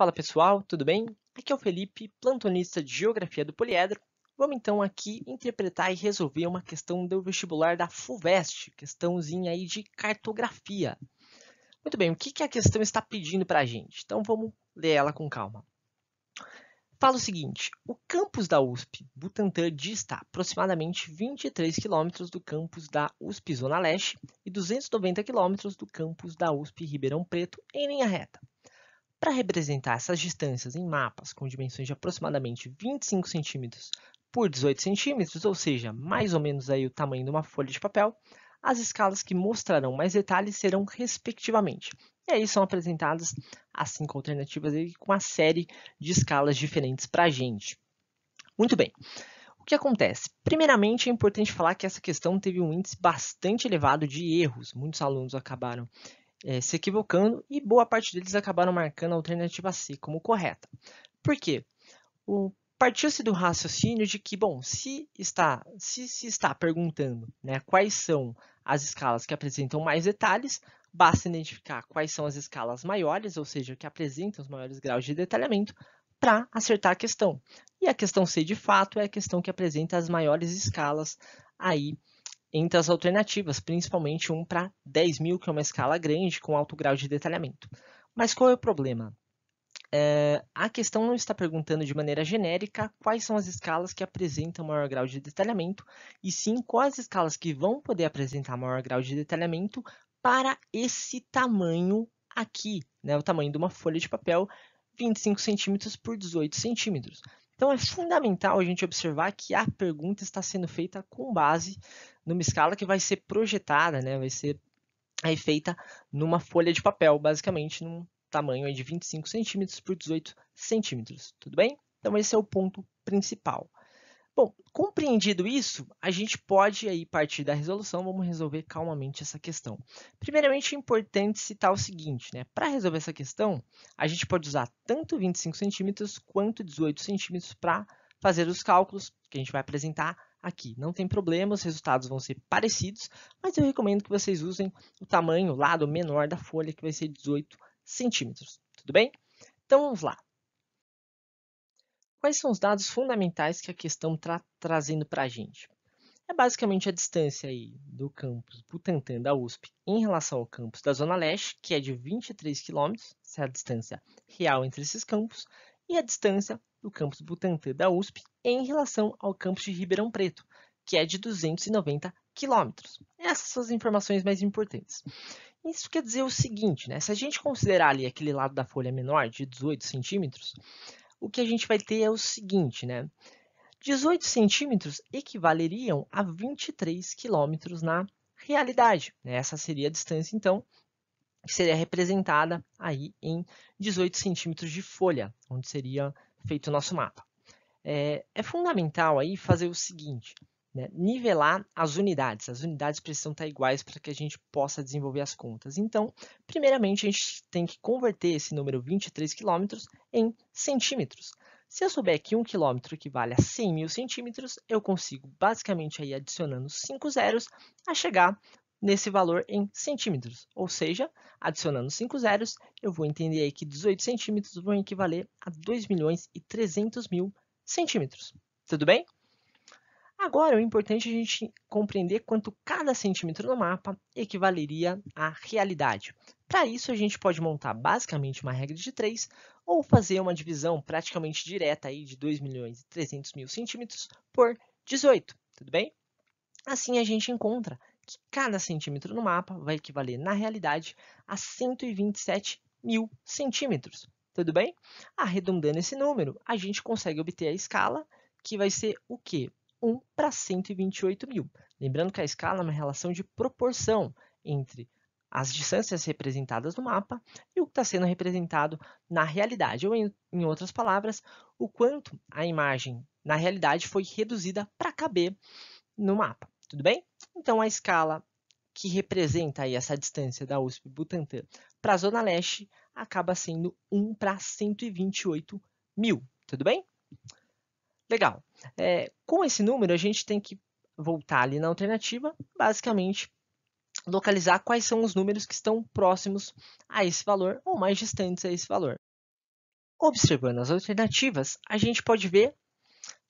Fala pessoal, tudo bem? Aqui é o Felipe, plantonista de Geografia do Poliedro. Vamos então aqui interpretar e resolver uma questão do vestibular da FUVEST, questãozinha aí de cartografia. Muito bem, o que, que a questão está pedindo para a gente? Então vamos ler ela com calma. Fala o seguinte, o campus da USP Butantã dista aproximadamente 23 quilômetros do campus da USP Zona Leste e 290 quilômetros do campus da USP Ribeirão Preto em linha reta. Para representar essas distâncias em mapas com dimensões de aproximadamente 25 cm por 18 cm, ou seja, mais ou menos aí o tamanho de uma folha de papel, as escalas que mostrarão mais detalhes serão respectivamente. E aí são apresentadas as cinco alternativas aí, com uma série de escalas diferentes para a gente. Muito bem. O que acontece? Primeiramente, é importante falar que essa questão teve um índice bastante elevado de erros. Muitos alunos acabaram é, se equivocando e boa parte deles acabaram marcando a alternativa C como correta. Por quê? O partiu-se do raciocínio de que, bom, se está, se, se está perguntando né, quais são as escalas que apresentam mais detalhes, basta identificar quais são as escalas maiores, ou seja, que apresentam os maiores graus de detalhamento, para acertar a questão. E a questão C, de fato, é a questão que apresenta as maiores escalas aí entre as alternativas, principalmente um para 10 mil, que é uma escala grande com alto grau de detalhamento. Mas qual é o problema? É, a questão não está perguntando de maneira genérica quais são as escalas que apresentam maior grau de detalhamento, e sim quais escalas que vão poder apresentar maior grau de detalhamento para esse tamanho aqui, né, o tamanho de uma folha de papel 25 centímetros por 18 centímetros. Então é fundamental a gente observar que a pergunta está sendo feita com base numa escala que vai ser projetada, né? Vai ser aí é feita numa folha de papel, basicamente, num tamanho de 25 centímetros por 18 centímetros, tudo bem? Então esse é o ponto principal. Bom, compreendido isso, a gente pode aí partir da resolução, vamos resolver calmamente essa questão. Primeiramente, é importante citar o seguinte, né? Para resolver essa questão, a gente pode usar tanto 25 centímetros quanto 18 centímetros para fazer os cálculos que a gente vai apresentar aqui. Não tem problema, os resultados vão ser parecidos, mas eu recomendo que vocês usem o tamanho, o lado menor da folha, que vai ser 18 centímetros, tudo bem? Então, vamos lá. Quais são os dados fundamentais que a questão está trazendo para a gente? É basicamente a distância aí do campus Butantã da USP em relação ao campus da Zona Leste, que é de 23 km, essa é a distância real entre esses campos, e a distância do campus Butantã da USP em relação ao campus de Ribeirão Preto, que é de 290 quilômetros. Essas são as informações mais importantes. Isso quer dizer o seguinte, né? Se a gente considerar ali aquele lado da folha menor de 18 centímetros, o que a gente vai ter é o seguinte, né? 18 centímetros equivaleriam a 23 quilômetros na realidade. Né? Essa seria a distância, então, que seria representada aí em 18 centímetros de folha, onde seria feito o nosso mapa. É, é fundamental aí fazer o seguinte, né? Nivelar as unidades. As unidades precisam estar iguais para que a gente possa desenvolver as contas. Então, primeiramente, a gente tem que converter esse número 23 quilômetros em centímetros. Se eu souber que um quilômetro equivale a 100 mil centímetros, eu consigo, basicamente, aí adicionando 5 zeros, a chegar nesse valor em centímetros. Ou seja, adicionando 5 zeros, eu vou entender aí que 18 centímetros vão equivaler a 2 milhões e 300 mil centímetros. Tudo bem? Agora, o importante é a gente compreender quanto cada centímetro no mapa equivaleria à realidade. Para isso, a gente pode montar basicamente uma regra de 3 ou fazer uma divisão praticamente direta aí de 2 milhões e 300 mil centímetros por 18, tudo bem? Assim, a gente encontra que cada centímetro no mapa vai equivaler, na realidade, a 127 mil centímetros, tudo bem? Arredondando esse número, a gente consegue obter a escala, que vai ser o quê? 1 para 128 mil. Lembrando que a escala é uma relação de proporção entre as distâncias representadas no mapa e o que está sendo representado na realidade, ou em, em outras palavras, o quanto a imagem na realidade foi reduzida para caber no mapa, tudo bem? Então a escala que representa aí essa distância da USP Butantã para a Zona Leste acaba sendo 1 para 128 mil, tudo bem? Legal. É, com esse número, a gente tem que voltar ali na alternativa, basicamente localizar quais são os números que estão próximos a esse valor ou mais distantes a esse valor. Observando as alternativas, a gente pode ver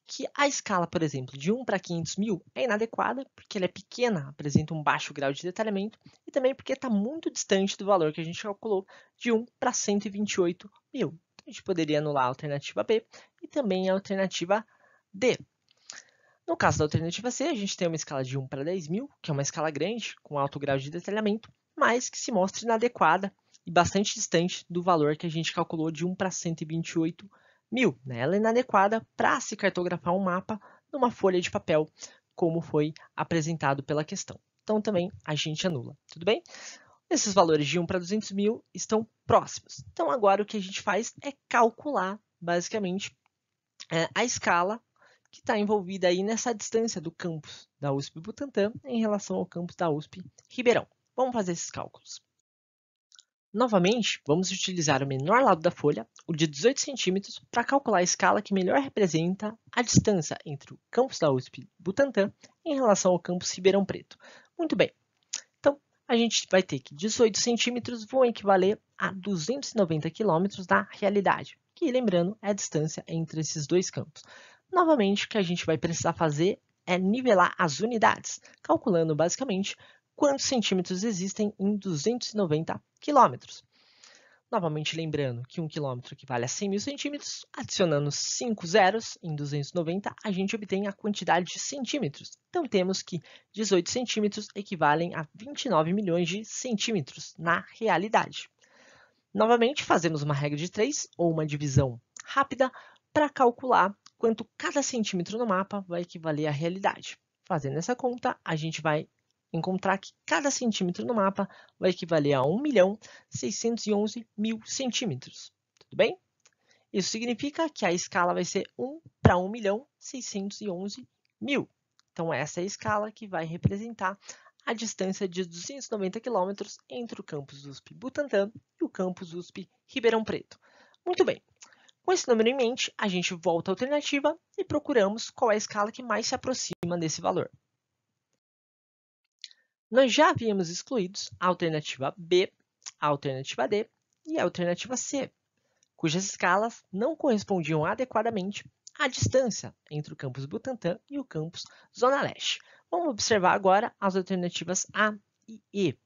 que a escala, por exemplo, de 1 para 500 mil é inadequada, porque ela é pequena, apresenta um baixo grau de detalhamento, e também porque está muito distante do valor que a gente calculou de 1 para 128 mil a gente poderia anular a alternativa B e também a alternativa D. No caso da alternativa C, a gente tem uma escala de 1 para 10 mil, que é uma escala grande, com alto grau de detalhamento, mas que se mostra inadequada e bastante distante do valor que a gente calculou de 1 para 128 mil. Né? Ela é inadequada para se cartografar um mapa numa folha de papel, como foi apresentado pela questão. Então também a gente anula, tudo bem? Esses valores de 1 para 200 mil estão próximos. Então agora o que a gente faz é calcular, basicamente, é, a escala que está envolvida aí nessa distância do campus da USP Butantã em relação ao campus da USP Ribeirão. Vamos fazer esses cálculos. Novamente, vamos utilizar o menor lado da folha, o de 18 centímetros, para calcular a escala que melhor representa a distância entre o campus da USP Butantã em relação ao campus Ribeirão Preto. Muito bem, a gente vai ter que 18 centímetros vão equivaler a 290 quilômetros da realidade, que lembrando é a distância entre esses dois campos. Novamente, o que a gente vai precisar fazer é nivelar as unidades, calculando basicamente quantos centímetros existem em 290 quilômetros. Novamente lembrando que um quilômetro equivale a 100 mil centímetros, adicionando 5 zeros em 290, a gente obtém a quantidade de centímetros. Então temos que 18 centímetros equivalem a 29 milhões de centímetros na realidade. Novamente fazemos uma regra de 3 ou uma divisão rápida para calcular quanto cada centímetro no mapa vai equivaler à realidade. Fazendo essa conta, a gente vai encontrar que cada centímetro no mapa vai equivaler a 1.611.000 centímetros. Tudo bem? Isso significa que a escala vai ser 1 para 1.611.000. Então, essa é a escala que vai representar a distância de 290 quilômetros entre o campus USP Butantã e o campus USP Ribeirão Preto. Muito bem, com esse número em mente, a gente volta à alternativa e procuramos qual é a escala que mais se aproxima desse valor. Nós já havíamos excluídos a alternativa B, a alternativa D e a alternativa C, cujas escalas não correspondiam adequadamente à distância entre o campus Butantã e o campus Zona Leste. Vamos observar agora as alternativas A e E.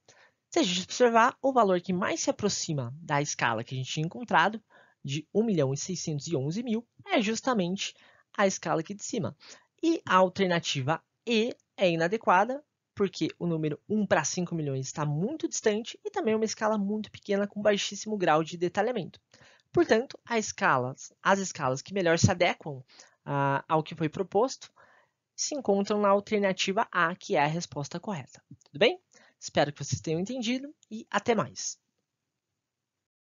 Se a gente observar, o valor que mais se aproxima da escala que a gente tinha encontrado, de 1.611.000 é justamente a escala aqui de cima. E a alternativa E é inadequada porque o número 1 para 5 milhões está muito distante e também é uma escala muito pequena com baixíssimo grau de detalhamento. Portanto, as escalas, as escalas que melhor se adequam ah, ao que foi proposto se encontram na alternativa A, que é a resposta correta. Tudo bem? Espero que vocês tenham entendido e até mais!